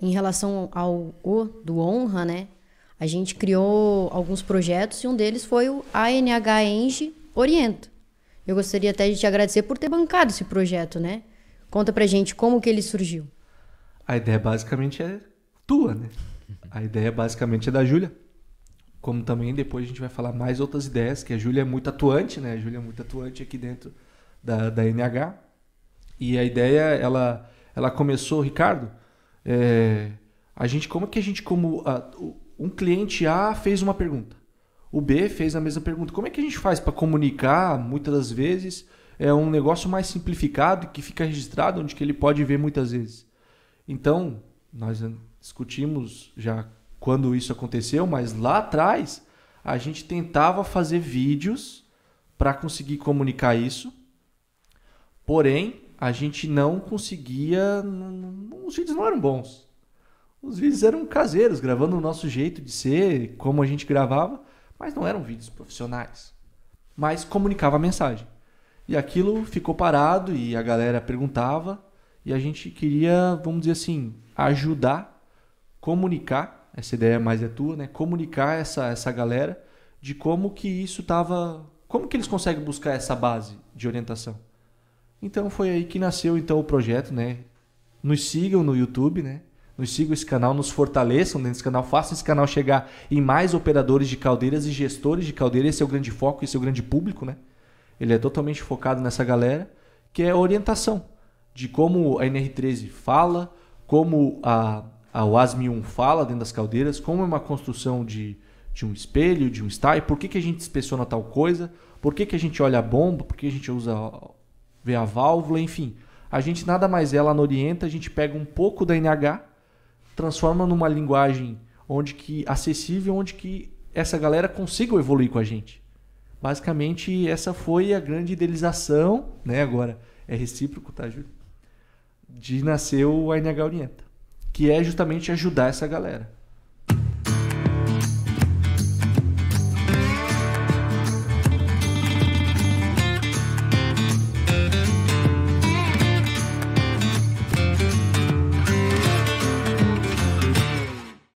Em relação ao O, do Honra, né? A gente criou alguns projetos e um deles foi o ANH Eng Orienta. Eu gostaria até de te agradecer por ter bancado esse projeto, né? Conta pra gente como que ele surgiu. A ideia basicamente é tua, né? A ideia basicamente é da Júlia. Como também depois a gente vai falar mais outras ideias, que a Júlia é muito atuante, né? A Júlia é muito atuante aqui dentro da, da NH. E a ideia, ela, ela começou, Ricardo, é, a gente, como é que a gente, como a, um cliente A fez uma pergunta, o B fez a mesma pergunta. Como é que a gente faz para comunicar, muitas das vezes, é um negócio mais simplificado que fica registrado, onde que ele pode ver muitas vezes. Então, nós discutimos já quando isso aconteceu, mas lá atrás a gente tentava fazer vídeos para conseguir comunicar isso, porém a gente não conseguia, os vídeos não eram bons. Os vídeos eram caseiros, gravando o nosso jeito de ser, como a gente gravava, mas não eram vídeos profissionais. Mas comunicava a mensagem. E aquilo ficou parado e a galera perguntava e a gente queria, vamos dizer assim, ajudar, comunicar, essa ideia mais é tua, né? Comunicar essa, essa galera de como que isso estava, como que eles conseguem buscar essa base de orientação. Então foi aí que nasceu então o projeto, né? nos sigam no YouTube, né? Nos sigam esse canal, nos fortaleçam dentro desse canal, façam esse canal chegar em mais operadores de caldeiras e gestores de caldeiras. Esse é o grande foco, esse é o grande público, né? Ele é totalmente focado nessa galera, que é a orientação de como a NR13 fala, como a, a WASM 1 fala dentro das caldeiras, como é uma construção de, de um espelho, de um style, por que, que a gente inspeciona tal coisa, por que, que a gente olha a bomba, por que a gente usa vê a válvula, enfim. A gente nada mais é, lá Orienta, a gente pega um pouco da NH, transforma numa linguagem onde que acessível, onde que essa galera consiga evoluir com a gente. Basicamente, essa foi a grande idealização, né, agora é recíproco, tá, Júlio? De nascer o NH Orienta, que é justamente ajudar essa galera.